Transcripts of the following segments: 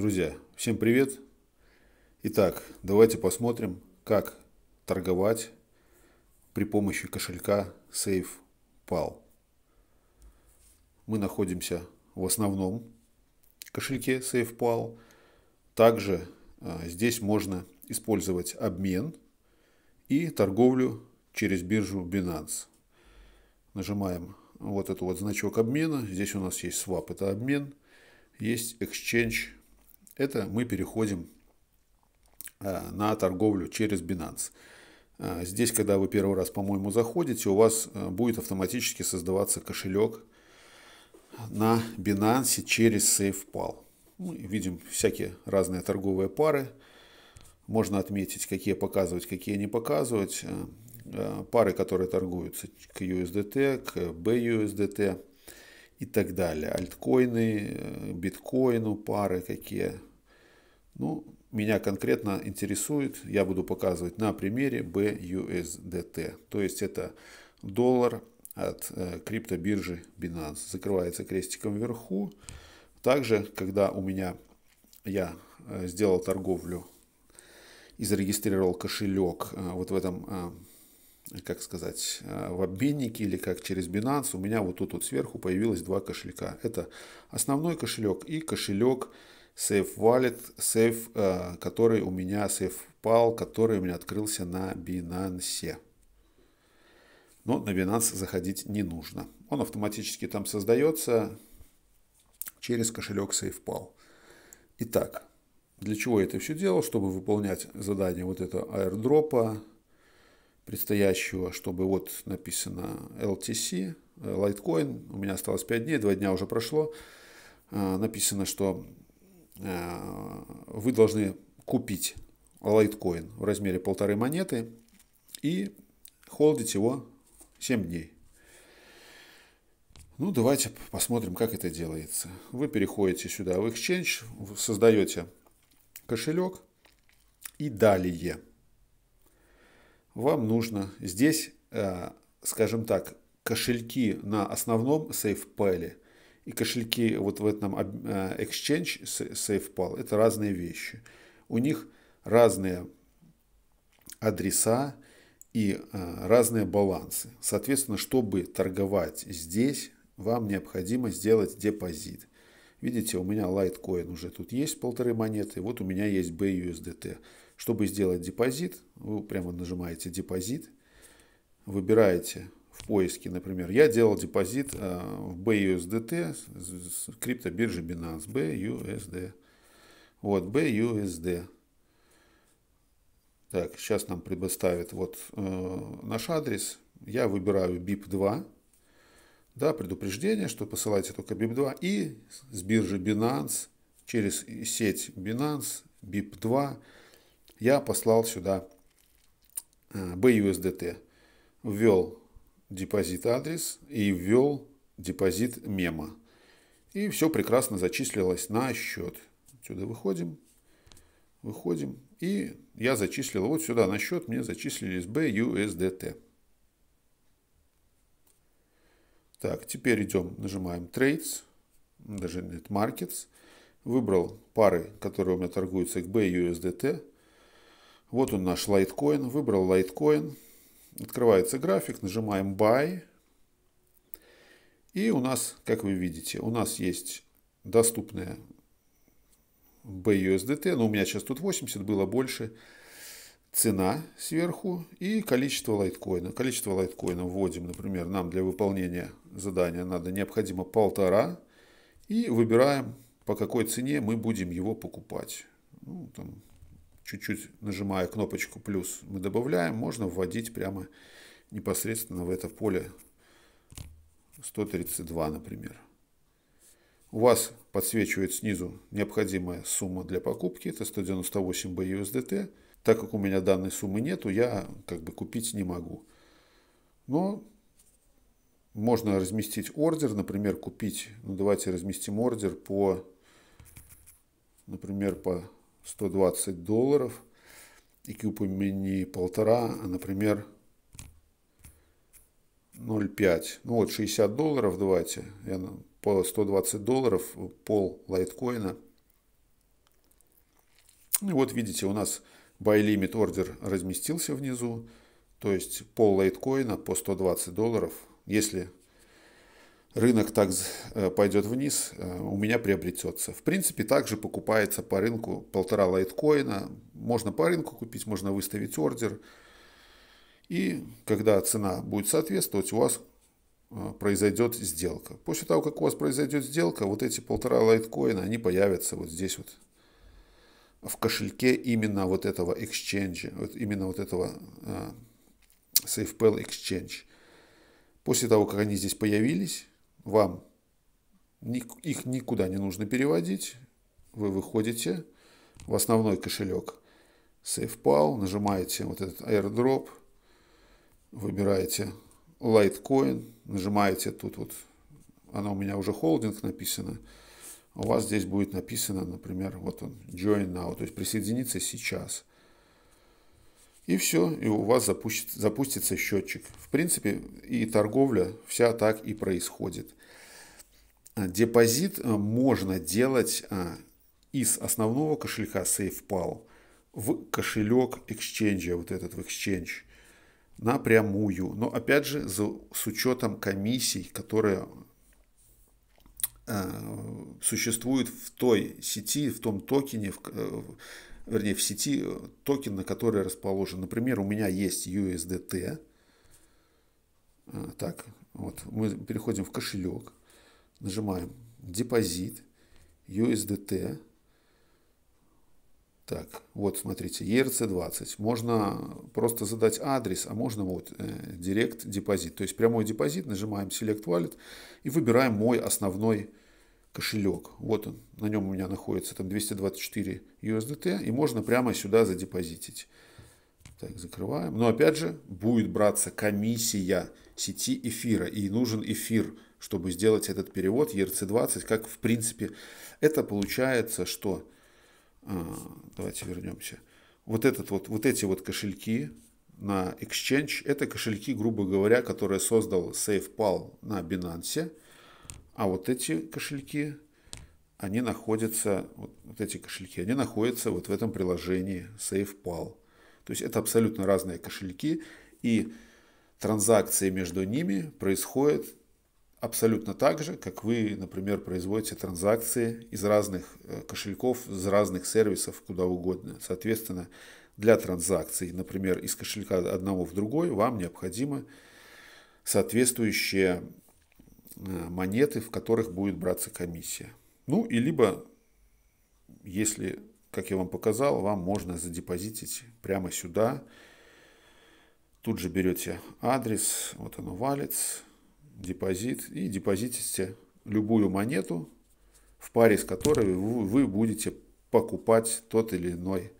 Друзья, всем привет! Итак, давайте посмотрим, как торговать при помощи кошелька SafePal. Мы находимся в основном кошельке SafePal. Также э, здесь можно использовать обмен и торговлю через биржу Binance. Нажимаем вот этот вот значок обмена. Здесь у нас есть swap, это обмен. Есть exchange, это мы переходим э, на торговлю через Binance. Э, здесь, когда вы первый раз, по-моему, заходите, у вас э, будет автоматически создаваться кошелек на Binance через SafePal. Мы ну видим всякие разные торговые пары. Можно отметить, какие показывать, какие не показывать. Пары, которые торгуются к USDT, к BUSDT и так далее. Альткоины, биткоину пары какие ну, меня конкретно интересует, я буду показывать на примере BUSDT. То есть это доллар от э, криптобиржи Binance. Закрывается крестиком вверху. Также, когда у меня я э, сделал торговлю и зарегистрировал кошелек э, вот в этом, как сказать, в обменнике или как через Binance, у меня вот тут вот сверху появилось два кошелька. Это основной кошелек и кошелек Safe Wallet, Safe, э, который у меня, Safe Pal, который у меня открылся на Binance. Но на Binance заходить не нужно. Он автоматически там создается через кошелек SafePal. Итак, для чего я это все делал? Чтобы выполнять задание вот этого аирдропа предстоящего, чтобы вот написано LTC, э, Litecoin, у меня осталось 5 дней, 2 дня уже прошло, э, написано, что Э, вы должны купить лайткоин в размере полторы монеты и холдить его 7 дней. Ну, давайте посмотрим, как это делается. Вы переходите сюда в Exchange, создаете кошелек и далее. Вам нужно здесь, э, скажем так, кошельки на основном SafePal и кошельки вот в этом э, Exchange SafePal – это разные вещи. У них разные адреса и э, разные балансы. Соответственно, чтобы торговать здесь, вам необходимо сделать депозит. Видите, у меня Litecoin уже тут есть полторы монеты, вот у меня есть BUSDT. Чтобы сделать депозит, вы прямо нажимаете депозит, выбираете в поиске, например, я делал депозит э, в BUSDT с криптобиржи Binance, BUSD. Вот, BUSD. Так, сейчас нам предоставит вот э, наш адрес. Я выбираю BIP2. Да, предупреждение, что посылайте только BIP2. И с биржи Binance, через сеть Binance, BIP2, я послал сюда э, BUSDT. Ввел депозит адрес и ввел депозит мема. И все прекрасно зачислилось на счет. Отсюда выходим, выходим. И я зачислил вот сюда на счет, мне зачислили зачислились BUSDT. Так, теперь идем, нажимаем Trades, даже нет, Markets. Выбрал пары, которые у меня торгуются к BUSDT. Вот он наш лайткоин. Выбрал лайткоин. Открывается график, нажимаем Buy. И у нас, как вы видите, у нас есть доступная BUSDT, но ну, у меня сейчас тут 80, было больше. Цена сверху и количество лайткоина. Количество лайткоина вводим, например, нам для выполнения задания надо необходимо полтора. И выбираем, по какой цене мы будем его покупать. Ну, там, чуть-чуть нажимая кнопочку «плюс» мы добавляем, можно вводить прямо непосредственно в это поле 132, например. У вас подсвечивает снизу необходимая сумма для покупки, это 198 BUSDT. Так как у меня данной суммы нету, я как бы купить не могу. Но можно разместить ордер, например, купить, ну давайте разместим ордер по, например, по 120 долларов и купим мини полтора, а, например, 0,5. Ну вот 60 долларов давайте. Я по 120 долларов пол лайткоина. И ну вот видите, у нас buy limit order разместился внизу. То есть пол лайткоина по 120 долларов. Если рынок так э, пойдет вниз, э, у меня приобретется. В принципе, также покупается по рынку полтора лайткоина. Можно по рынку купить, можно выставить ордер. И когда цена будет соответствовать, у вас э, произойдет сделка. После того, как у вас произойдет сделка, вот эти полтора лайткоина, они появятся вот здесь вот в кошельке именно вот этого exchange, вот именно вот этого SafePal Exchange. После того, как они здесь появились, вам их никуда не нужно переводить. Вы выходите в основной кошелек SafePal, нажимаете вот этот airdrop, выбираете Litecoin, нажимаете тут вот, она у меня уже холдинг написано, у вас здесь будет написано, например, вот он, join now, то есть присоединиться сейчас. И все, и у вас запустится, запустится счетчик. В принципе, и торговля вся так и происходит. А, депозит а, можно делать а, из основного кошелька SafePal в кошелек Exchange, вот этот в Exchange, напрямую. Но опять же, за, с учетом комиссий, которые существуют в той сети, в том токене, в, э, вернее, в сети э, токен, на который расположен. Например, у меня есть USDT. А, так, вот, мы переходим в кошелек, нажимаем депозит, USDT. Так, вот смотрите, ERC20. Можно просто задать адрес, а можно вот э, директ депозит. То есть прямой депозит, нажимаем Select Wallet и выбираем мой основной кошелек. Вот он, на нем у меня находится там 224 USDT, и можно прямо сюда задепозитить. Так, закрываем. Но опять же, будет браться комиссия сети эфира, и нужен эфир, чтобы сделать этот перевод ERC20, как в принципе это получается, что... А, давайте вернемся. Вот, этот вот, вот эти вот кошельки на Exchange, это кошельки, грубо говоря, которые создал SafePal на Binance, а вот эти кошельки, они находятся, вот, вот эти кошельки, они находятся вот в этом приложении SafePal. То есть это абсолютно разные кошельки, и транзакции между ними происходят абсолютно так же, как вы, например, производите транзакции из разных э, кошельков, из разных сервисов, куда угодно. Соответственно, для транзакций, например, из кошелька одного в другой, вам необходимо соответствующее Э, монеты, в которых будет браться комиссия. Ну и либо, если, как я вам показал, вам можно задепозитить прямо сюда. Тут же берете адрес, вот оно валец, депозит и депозитите любую монету, в паре с которой вы будете покупать тот или иной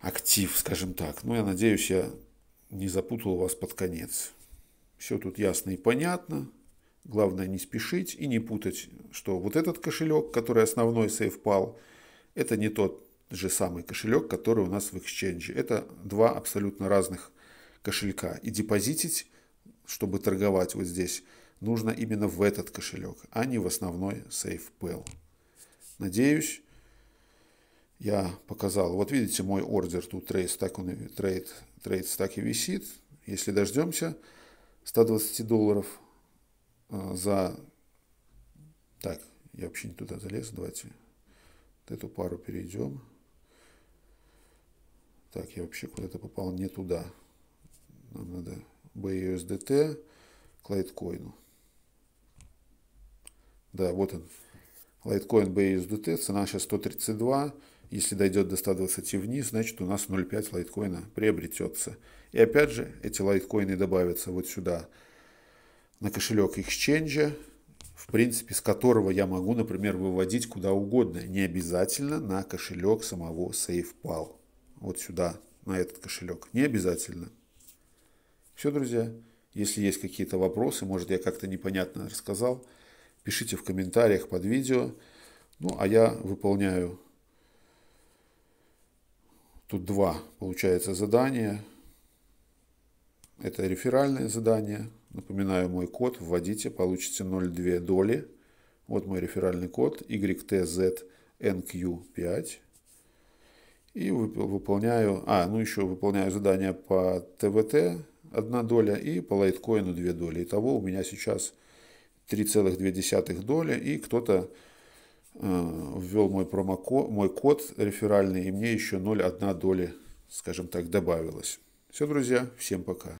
актив, скажем так. Ну, я надеюсь, я не запутал вас под конец. Все тут ясно и понятно. Главное не спешить и не путать, что вот этот кошелек, который основной SafePal, это не тот же самый кошелек, который у нас в Exchange. Это два абсолютно разных кошелька. И депозитить, чтобы торговать вот здесь, нужно именно в этот кошелек, а не в основной SafePal. Надеюсь, я показал. Вот видите, мой ордер тут трейд так он и трейд, трейд так и висит. Если дождемся 120 долларов, а, за... Так, я вообще не туда залез, давайте вот эту пару перейдем. Так, я вообще куда-то попал не туда. Нам надо BUSDT к лайткоину. Да, вот он. Лайткоин BUSDT, цена сейчас 132. Если дойдет до 120 вниз, значит у нас 0,5 лайткоина приобретется. И опять же, эти лайткоины добавятся вот сюда на кошелек Exchange, в принципе, с которого я могу, например, выводить куда угодно, не обязательно на кошелек самого SafePal. Вот сюда, на этот кошелек. Не обязательно. Все, друзья. Если есть какие-то вопросы, может, я как-то непонятно рассказал, пишите в комментариях под видео. Ну, а я выполняю тут два, получается, задания. Это реферальное задание – Напоминаю, мой код вводите, получите 0,2 доли. Вот мой реферальный код YTZNQ5. И выполняю, а, ну еще выполняю задание по ТВТ 1 доля и по лайткоину 2 доли. Итого у меня сейчас 3,2 доли и кто-то э, ввел мой промокод, мой код реферальный, и мне еще 0,1 доли, скажем так, добавилось. Все, друзья, всем пока.